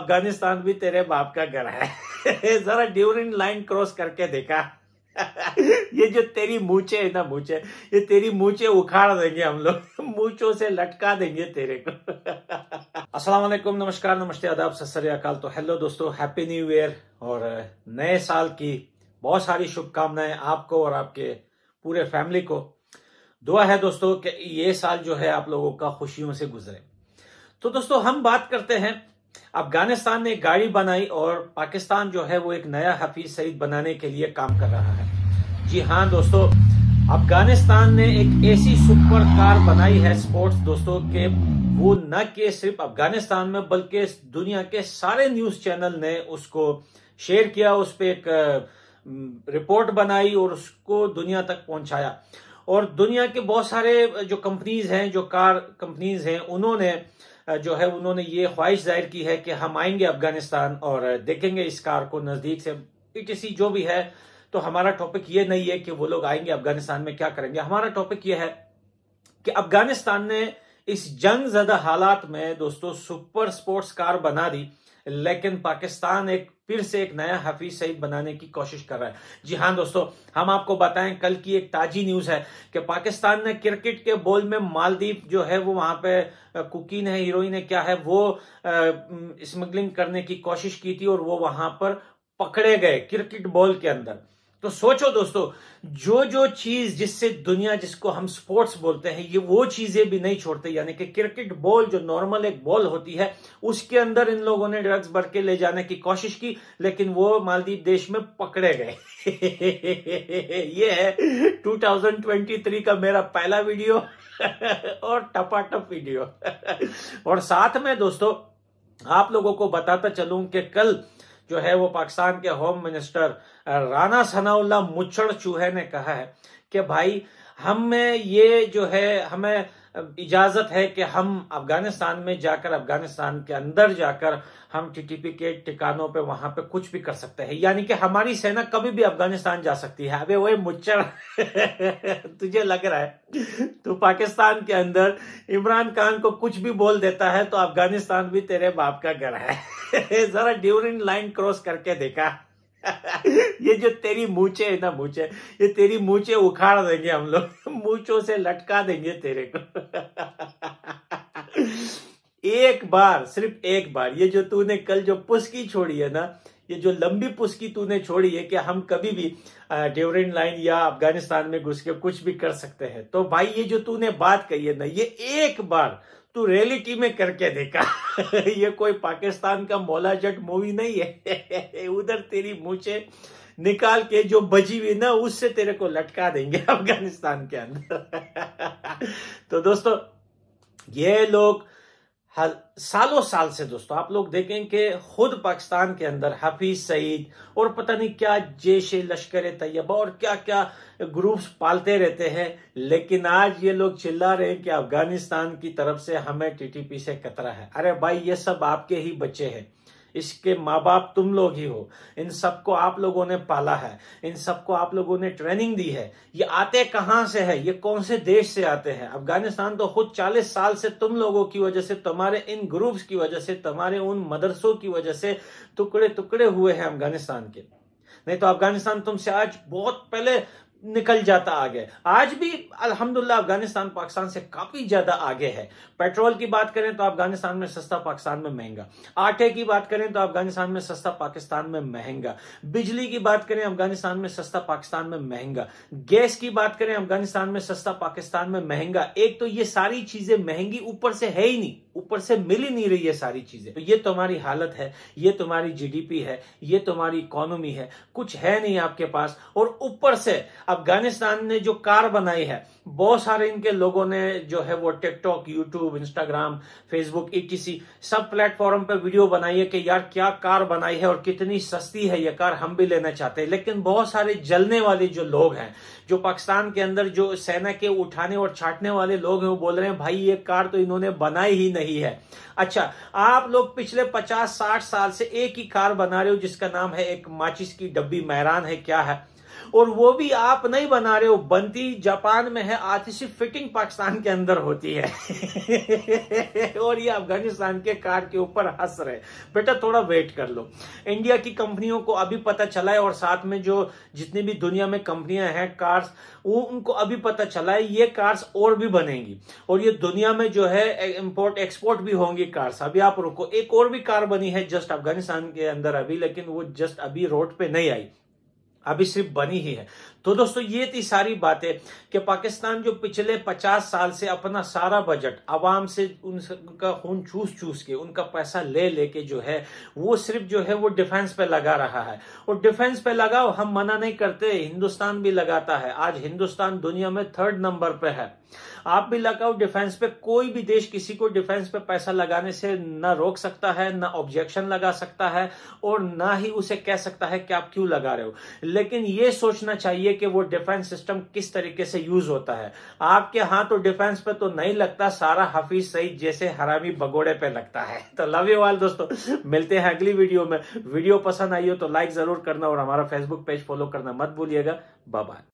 अफगानिस्तान भी तेरे बाप का घर है जरा ड्यूरिंग लाइन क्रॉस करके देखा ये जो तेरी मूचे है ना मूचे ये तेरी मूचे उखाड़ देंगे हम लोग मूचों से लटका देंगे तेरे को अस्सलाम वालेकुम नमस्कार नमस्ते आदाब सत तो हेलो दोस्तों हैप्पी न्यू ईयर और नए साल की बहुत सारी शुभकामनाएं आपको और आपके पूरे फैमिली को दुआ है दोस्तों कि ये साल जो है आप लोगों का खुशियों से गुजरे तो दोस्तों हम बात करते हैं अफगानिस्तान ने गाड़ी बनाई और पाकिस्तान जो है वो एक नया हफीज सईद बनाने के लिए काम कर रहा है जी हाँ दोस्तों अफगानिस्तान ने एक ऐसी सुपर कार बनाई है स्पोर्ट्स दोस्तों के वो न के सिर्फ अफगानिस्तान में बल्कि दुनिया के सारे न्यूज चैनल ने उसको शेयर किया उस पर एक रिपोर्ट बनाई और उसको दुनिया तक पहुंचाया और दुनिया के बहुत सारे जो कंपनीज हैं जो कार कंपनीज हैं उन्होंने जो है उन्होंने ये ख्वाहिश जाहिर की है कि हम आएंगे अफगानिस्तान और देखेंगे इस कार को नजदीक से पीटीसी जो भी है तो हमारा टॉपिक ये नहीं है कि वो लोग आएंगे अफगानिस्तान में क्या करेंगे हमारा टॉपिक ये है कि अफगानिस्तान ने इस जंग ज्यादा हालात में दोस्तों सुपर स्पोर्ट्स कार बना दी लेकिन पाकिस्तान एक फिर से एक नया हफीज सईद बनाने की कोशिश कर रहा है जी हाँ दोस्तों हम आपको बताएं कल की एक ताजी न्यूज है कि पाकिस्तान ने क्रिकेट के बॉल में मालदीप जो है वो वहां पे कुकीन है हीरोइन है क्या है वो स्मगलिंग करने की कोशिश की थी और वो वहां पर पकड़े गए क्रिकेट बॉल के अंदर तो सोचो दोस्तों जो जो चीज जिससे दुनिया जिसको हम स्पोर्ट्स बोलते हैं ये वो चीजें भी नहीं छोड़ते यानी कि क्रिकेट बॉल जो नॉर्मल एक बॉल होती है उसके अंदर इन लोगों ने ड्रग्स भर के ले जाने की कोशिश की लेकिन वो मालदीव देश में पकड़े गए ये है 2023 का मेरा पहला वीडियो और टपाटप वीडियो और साथ में दोस्तों आप लोगों को बताता चलूं कि कल जो है वो पाकिस्तान के होम मिनिस्टर राना सनाउल्ला मुच्छड़ चूहे ने कहा है कि भाई हमें ये जो है हमें इजाजत है कि हम अफगानिस्तान में जाकर अफगानिस्तान के अंदर जाकर हम टीटीपी के ठिकानों पे वहां पे कुछ भी कर सकते हैं यानी कि हमारी सेना कभी भी अफगानिस्तान जा सकती है अबे वही मुच्छर तुझे लग रहा है तो पाकिस्तान के अंदर इमरान खान को कुछ भी बोल देता है तो अफगानिस्तान भी तेरे बाप का घर है जरा ड्यूरिंग लाइन क्रॉस करके देखा ये जो तेरी मूचे है ना मूचे ये तेरी मूचे उखाड़ देंगे हम लोग मूचो से लटका देंगे तेरे को एक बार सिर्फ एक बार ये जो तूने कल जो पुस्की छोड़ी है ना ये जो लंबी पुस्की तूने छोड़ी है कि हम कभी भी ड्यूरिन लाइन या अफगानिस्तान में घुस के कुछ भी कर सकते हैं तो भाई ये जो तूने बात कही है ना ये एक बार तू रियलिटी में करके देखा ये कोई पाकिस्तान का मौला जट मूवी नहीं है उधर तेरी मुझे निकाल के जो बजी हुई ना उससे तेरे को लटका देंगे अफगानिस्तान के अंदर तो दोस्तों ये लोग हर सालों साल से दोस्तों आप लोग देखें कि खुद पाकिस्तान के अंदर हफीज सईद और पता नहीं क्या जैश लश्कर तैयबा और क्या क्या ग्रुप्स पालते रहते हैं लेकिन आज ये लोग चिल्ला रहे हैं कि अफगानिस्तान की तरफ से हमें टीटीपी से कतरा है अरे भाई ये सब आपके ही बच्चे हैं इसके माँ बाप तुम लोग ही हो इन सबको आप लोगों ने पाला है इन सबको आप लोगों ने ट्रेनिंग दी है ये आते कहाँ से है ये कौन से देश से आते हैं अफगानिस्तान तो खुद चालीस साल से तुम लोगों की वजह से तुम्हारे इन ग्रुप्स की वजह से तुम्हारे उन मदरसों की वजह से टुकड़े टुकड़े हुए हैं अफगानिस्तान के नहीं तो अफगानिस्तान तुमसे आज बहुत पहले निकल जाता आगे आज भी अल्हम्दुलिल्लाह अफगानिस्तान पाकिस्तान से काफी ज्यादा आगे है पेट्रोल की बात करें तो अफगानिस्तान में सस्ता पाकिस्तान में महंगा आटे की बात करें तो अफगानिस्तान में सस्ता पाकिस्तान में महंगा बिजली की बात करें अफगानिस्तान में सस्ता पाकिस्तान में महंगा गैस की बात करें अफगानिस्तान में सस्ता पाकिस्तान में महंगा एक तो ये सारी चीजें महंगी ऊपर से है ही नहीं ऊपर से मिल ही नहीं रही है सारी चीजें तो ये तुम्हारी हालत है ये तुम्हारी जीडीपी है ये तुम्हारी इकोनॉमी है कुछ है नहीं आपके पास और ऊपर से अफगानिस्तान ने जो कार बनाई है बहुत सारे इनके लोगों ने जो है वो TikTok YouTube Instagram Facebook etc सब प्लेटफॉर्म पे वीडियो बनाई है कि यार क्या कार बनाई है और कितनी सस्ती है ये कार हम भी लेना चाहते हैं लेकिन बहुत सारे जलने वाले जो लोग हैं जो पाकिस्तान के अंदर जो सेना के उठाने और छाटने वाले लोग हैं वो बोल रहे हैं भाई ये कार तो इन्होंने बनाई ही नहीं है अच्छा आप लोग पिछले पचास साठ साल से एक ही कार बना रहे हो जिसका नाम है एक माचिस की डब्बी मैरान है क्या है और वो भी आप नहीं बना रहे हो बनती जापान में है आतिशी फिटिंग पाकिस्तान के अंदर होती है और ये अफगानिस्तान के कार के ऊपर हंस रहे बेटा थोड़ा वेट कर लो इंडिया की कंपनियों को अभी पता चला है और साथ में जो जितनी भी दुनिया में कंपनियां हैं कार्स वो उनको अभी पता चला है ये कार्स और भी बनेंगी और ये दुनिया में जो है इम्पोर्ट एक्सपोर्ट भी होंगी कार्स अभी आप रुको एक और भी कार बनी है जस्ट अफगानिस्तान के अंदर अभी लेकिन वो जस्ट अभी रोड पे नहीं आई अभी सिर्फ बनी ही है तो दोस्तों ये थी सारी बातें कि पाकिस्तान जो पिछले 50 साल से अपना सारा बजट आवाम से उनका खून चूस चूस के उनका पैसा ले लेके जो है वो सिर्फ जो है वो डिफेंस पे लगा रहा है और डिफेंस पे लगाओ हम मना नहीं करते हिंदुस्तान भी लगाता है आज हिंदुस्तान दुनिया में थर्ड नंबर पे है आप भी लगाओ डिफेंस पे कोई भी देश किसी को डिफेंस पे पैसा लगाने से ना रोक सकता है ना ऑब्जेक्शन लगा सकता है और ना ही उसे कह सकता है कि आप क्यों लगा रहे हो लेकिन ये सोचना चाहिए कि वो डिफेंस सिस्टम किस तरीके से यूज होता है आपके हाथ तो डिफेंस पे तो नहीं लगता सारा हफीज सईद जैसे हरामी बगोड़े पे लगता है तो लव यू ऑल दोस्तों मिलते हैं अगली वीडियो में वीडियो पसंद आई हो तो लाइक जरूर करना और हमारा फेसबुक पेज फॉलो करना मत भूलिएगा बाय